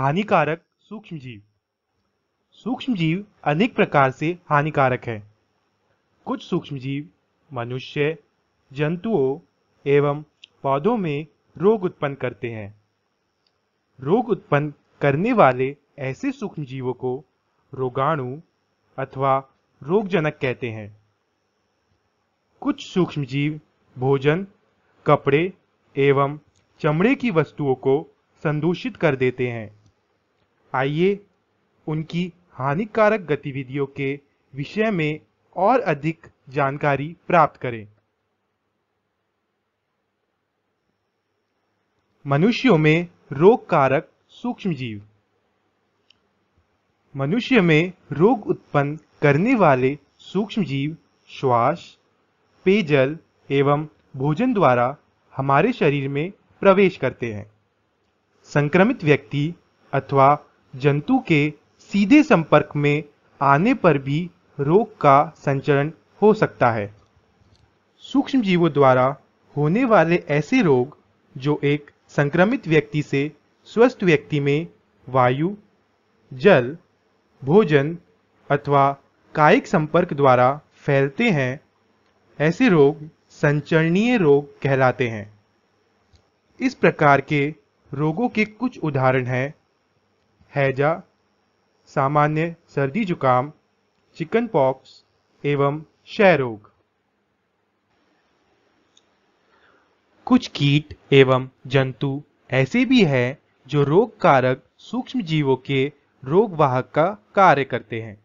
हानिकारक सूक्ष्म जीव सूक्ष्म जीव अनेक प्रकार से हानिकारक है कुछ सूक्ष्म जीव मनुष्य जंतुओं एवं पौधों में रोग उत्पन्न करते हैं रोग उत्पन्न करने वाले ऐसे सूक्ष्म जीवों को रोगाणु अथवा रोगजनक कहते हैं कुछ सूक्ष्म जीव भोजन कपड़े एवं चमड़े की वस्तुओं को संदूषित कर देते हैं आइए उनकी हानिकारक गतिविधियों के विषय में और अधिक जानकारी प्राप्त करें मनुष्यों में रोग कारक सूक्ष्म जीव मनुष्य में रोग उत्पन्न करने वाले सूक्ष्म जीव श्वास पेयजल एवं भोजन द्वारा हमारे शरीर में प्रवेश करते हैं संक्रमित व्यक्ति अथवा जंतु के सीधे संपर्क में आने पर भी रोग का संचरण हो सकता है सूक्ष्म जीवों द्वारा होने वाले ऐसे रोग जो एक संक्रमित व्यक्ति से स्वस्थ व्यक्ति में वायु जल भोजन अथवा कायिक संपर्क द्वारा फैलते हैं ऐसे रोग संचरणीय रोग कहलाते हैं इस प्रकार के रोगों के कुछ उदाहरण हैं हैजा सामान्य सर्दी जुकाम चिकन पॉक्स एवं क्षयरोग कुछ कीट एवं जंतु ऐसे भी हैं जो रोग कारक सूक्ष्म जीवों के रोग वाहक का कार्य करते हैं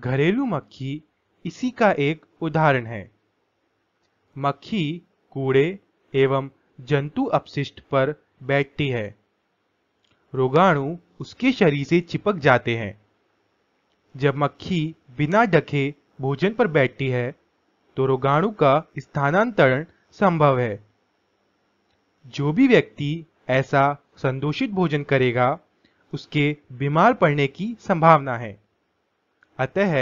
घरेलू मक्खी इसी का एक उदाहरण है मक्खी कूड़े एवं जंतु अपशिष्ट पर बैठती है रोगाणु उसके शरीर से चिपक जाते हैं जब मक्खी बिना डखे भोजन पर बैठती है तो रोगाणु का स्थानांतरण संभव है जो भी व्यक्ति ऐसा संदूषित भोजन करेगा उसके बीमार पड़ने की संभावना है अतः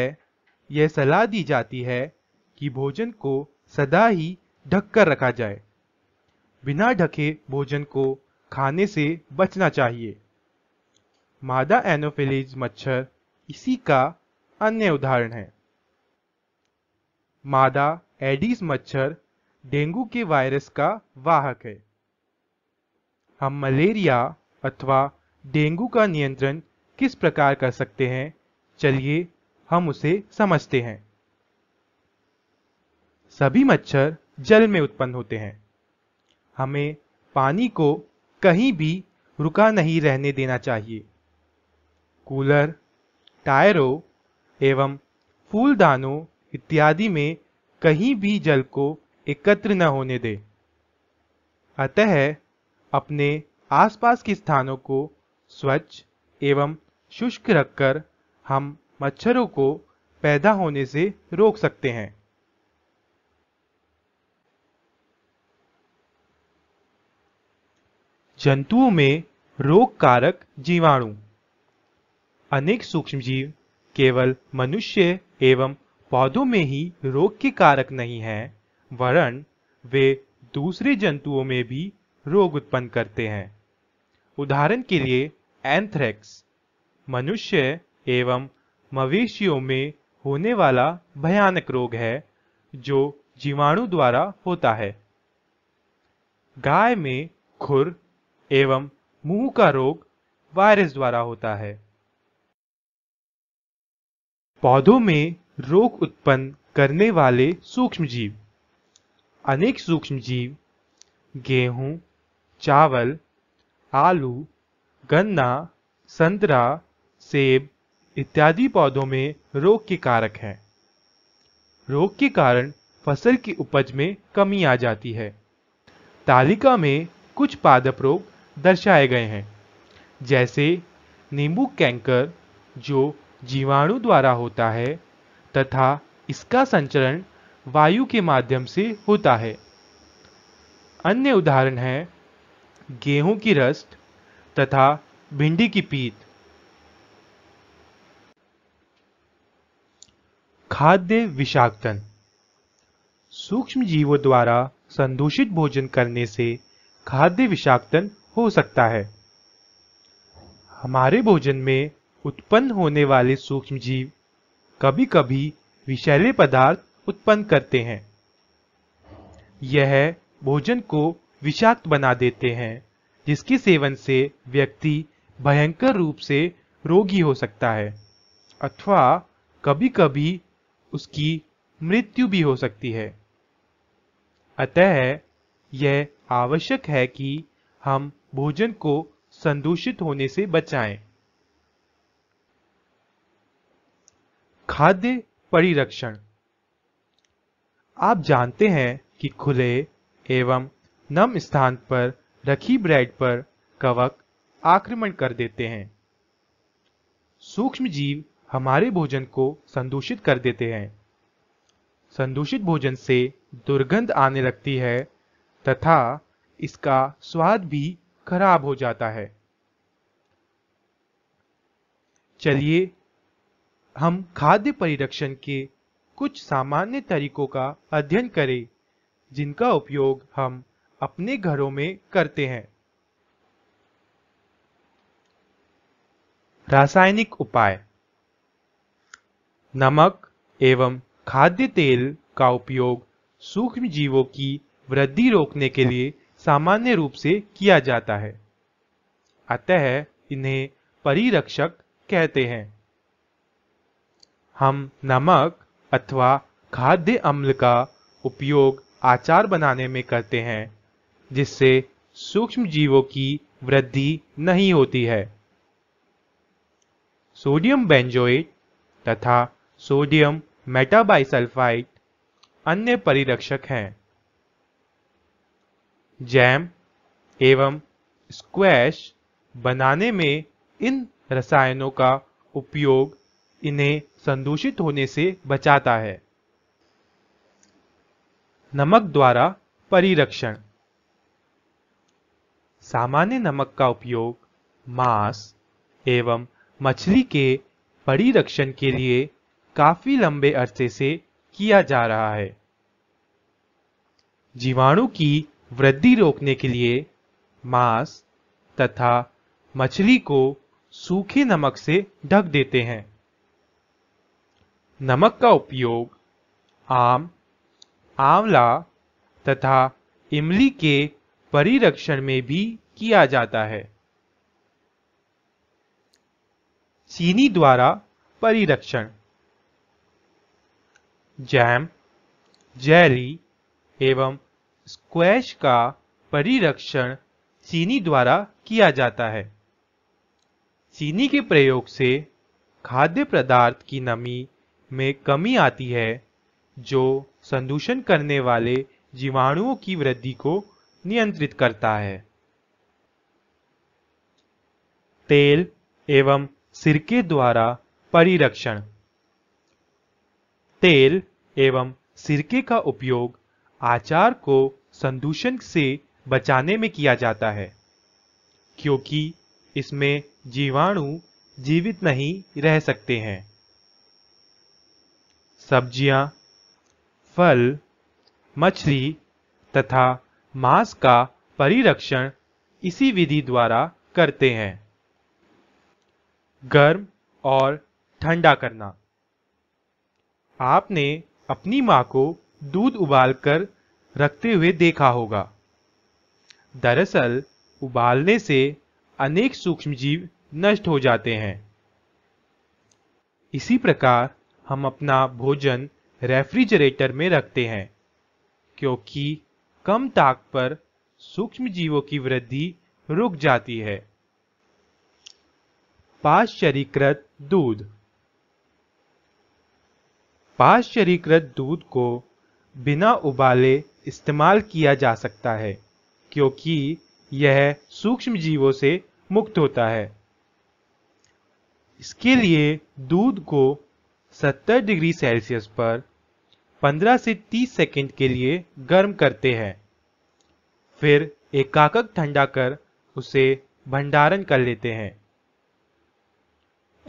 यह सलाह दी जाती है कि भोजन को सदा ही ढक कर रखा जाए बिना ढके भोजन को खाने से बचना चाहिए मादा एनोफिलीज मच्छर इसी का अन्य उदाहरण है मादा एडिस मच्छर डेंगू के वायरस का वाहक है हम मलेरिया अथवा डेंगू का नियंत्रण किस प्रकार कर सकते हैं चलिए हम उसे समझते हैं सभी मच्छर जल में उत्पन्न होते हैं हमें पानी को कहीं भी रुका नहीं रहने देना चाहिए कूलर टायरों एवं फूलदानों इत्यादि में कहीं भी जल को एकत्र न होने दें अतः अपने आसपास के स्थानों को स्वच्छ एवं शुष्क रखकर हम मच्छरों को पैदा होने से रोक सकते हैं जंतुओं में रोग कारक जीवाणु अनेक सूक्ष्म जीव केवल मनुष्य एवं पौधों में ही रोग के कारक नहीं हैं, वरण वे दूसरे जंतुओं में भी रोग उत्पन्न करते हैं उदाहरण के लिए एंथ्रेक्स मनुष्य एवं मवेशियों में होने वाला भयानक रोग है जो जीवाणु द्वारा होता है गाय में खुर एवं मुंह का रोग वायरस द्वारा होता है पौधों में रोग उत्पन्न करने वाले सूक्ष्म जीव अनेक सूक्ष्म जीव गेहूं, चावल आलू गन्ना संतरा सेब इत्यादि पौधों में रोग के कारक हैं रोग के कारण फसल की उपज में कमी आ जाती है तालिका में कुछ पादप रोग दर्शाए गए हैं जैसे नींबू कैंकर जो जीवाणु द्वारा होता है तथा इसका संचरण वायु के माध्यम से होता है अन्य उदाहरण है गेहूं की रस्ट तथा भिंडी की पीत खाद्य विषाक्तन सूक्ष्म जीवों द्वारा संदूषित भोजन करने से खाद्य विषाक्तन हो सकता है हमारे भोजन में उत्पन्न होने वाले सूक्ष्म जीव कभी कभी विषैले पदार्थ उत्पन्न करते हैं यह भोजन को विषाक्त बना देते हैं जिसके सेवन से व्यक्ति भयंकर रूप से रोगी हो सकता है अथवा कभी कभी उसकी मृत्यु भी हो सकती है अतः यह आवश्यक है कि हम भोजन को संदूषित होने से बचाएं। खाद्य परिरक्षण आप जानते हैं कि खुले एवं नम स्थान पर रखी ब्रेड पर कवक आक्रमण कर देते हैं सूक्ष्म जीव हमारे भोजन को संदूषित कर देते हैं संदूषित भोजन से दुर्गंध आने लगती है तथा इसका स्वाद भी खराब हो जाता है चलिए हम खाद्य परिरक्षण के कुछ सामान्य तरीकों का अध्ययन करें जिनका उपयोग हम अपने घरों में करते हैं रासायनिक उपाय नमक एवं खाद्य तेल का उपयोग सूक्ष्म जीवों की वृद्धि रोकने के लिए सामान्य रूप से किया जाता है अतः इन्हें परिरक्षक कहते हैं हम नमक अथवा खाद्य अम्ल का उपयोग आचार बनाने में करते हैं जिससे सूक्ष्म जीवों की वृद्धि नहीं होती है सोडियम बेंजोएट तथा सोडियम मेटाबाइसल्फाइट अन्य परिरक्षक हैं जैम एवं स्क्वैश बनाने में इन रसायनों का उपयोग इन्हें संदूषित होने से बचाता है नमक द्वारा परिरक्षण सामान्य नमक का उपयोग मांस एवं मछली के परिरक्षण के लिए काफी लंबे अरसे से किया जा रहा है जीवाणु की वृद्धि रोकने के लिए मांस तथा मछली को सूखे नमक से ढक देते हैं नमक का उपयोग आम आंवला तथा इमली के परिरक्षण में भी किया जाता है चीनी द्वारा परिरक्षण जैम जेली एवं स्क्वैश का परिरक्षण चीनी द्वारा किया जाता है चीनी के प्रयोग से खाद्य पदार्थ की नमी में कमी आती है जो संदूषण करने वाले जीवाणुओं की वृद्धि को नियंत्रित करता है तेल एवं सिरके द्वारा परिरक्षण तेल एवं सिरके का उपयोग आचार को संदूषण से बचाने में किया जाता है क्योंकि इसमें जीवाणु जीवित नहीं रह सकते हैं सब्जियां, फल मछली तथा मांस का परिरक्षण इसी विधि द्वारा करते हैं गर्म और ठंडा करना आपने अपनी मां को दूध उबालकर रखते हुए देखा होगा दरअसल उबालने से अनेक सूक्ष्म जीव नष्ट हो जाते हैं इसी प्रकार हम अपना भोजन रेफ्रिजरेटर में रखते हैं क्योंकि कम ताक पर सूक्ष्म जीवों की वृद्धि रुक जाती है पाश्चरीकृत दूध पाश्चरीकृत दूध को बिना उबाले इस्तेमाल किया जा सकता है क्योंकि यह सूक्ष्म जीवों से मुक्त होता है इसके लिए दूध को 70 डिग्री सेल्सियस पर 15 से 30 सेकंड के लिए गर्म करते हैं फिर एक काकक ठंडा कर उसे भंडारण कर लेते हैं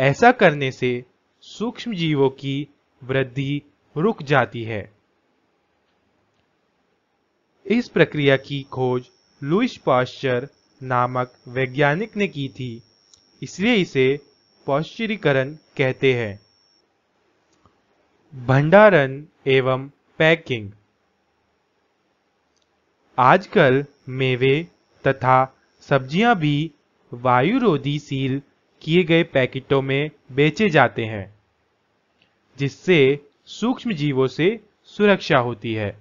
ऐसा करने से सूक्ष्म जीवों की वृद्धि रुक जाती है इस प्रक्रिया की खोज लुइस पॉस्चर नामक वैज्ञानिक ने की थी इसलिए इसे पॉस्चरीकरण कहते हैं भंडारण एवं पैकिंग आजकल मेवे तथा सब्जियां भी वायुरोधी सील किए गए पैकेटों में बेचे जाते हैं जिससे सूक्ष्म जीवों से सुरक्षा होती है